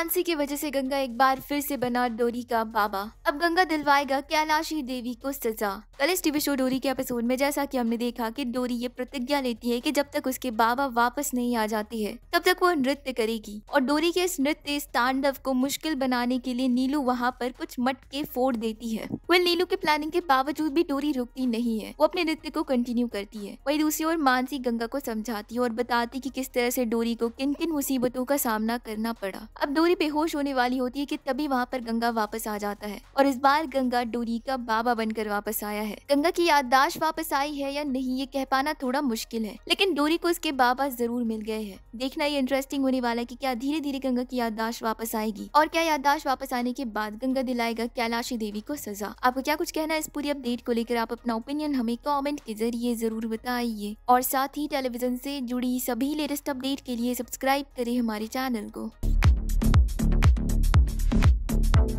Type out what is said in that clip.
मानसी की वजह से गंगा एक बार फिर से बना डोरी का बाबा अब गंगा दिलवाएगा कैलाशी देवी को सजा कल इस टीवी शो डोरी के एपिसोड में जैसा कि हमने देखा कि डोरी ये प्रतिज्ञा लेती है कि जब तक उसके बाबा वापस नहीं आ जाती है तब तक वो नृत्य करेगी और डोरी के इस नृत्य इस तांडव को मुश्किल बनाने के लिए नीलू वहाँ पर कुछ मटके फोड़ देती है वह नीलू के प्लानिंग के बावजूद भी डोरी रुकती नहीं है वो अपने नृत्य को कंटिन्यू करती है वही दूसरी ओर मानसी गंगा को समझाती है और बताती की किस तरह से डोरी को किन किन मुसीबतों का सामना करना पड़ा अब डोरी डोरी बेहोश होने वाली होती है कि तभी वहाँ पर गंगा वापस आ जाता है और इस बार गंगा डोरी का बाबा बनकर वापस आया है गंगा की याददाश्त वापस आई है या नहीं ये कह पाना थोड़ा मुश्किल है लेकिन डोरी को उसके बाबा जरूर मिल गए हैं देखना ये इंटरेस्टिंग होने वाला है की क्या धीरे धीरे गंगा की याददाश्त वापस आएगी और क्या याददाश्त वापस आने के बाद गंगा दिलाएगा कैलाशी देवी को सजा आपको क्या कुछ कहना है इस पूरी अपडेट को लेकर आप अपना ओपिनियन हमें कॉमेंट के जरिए जरूर बताइए और साथ ही टेलीविजन से जुड़ी सभी लेटेस्ट अपडेट के लिए सब्सक्राइब करें हमारे चैनल को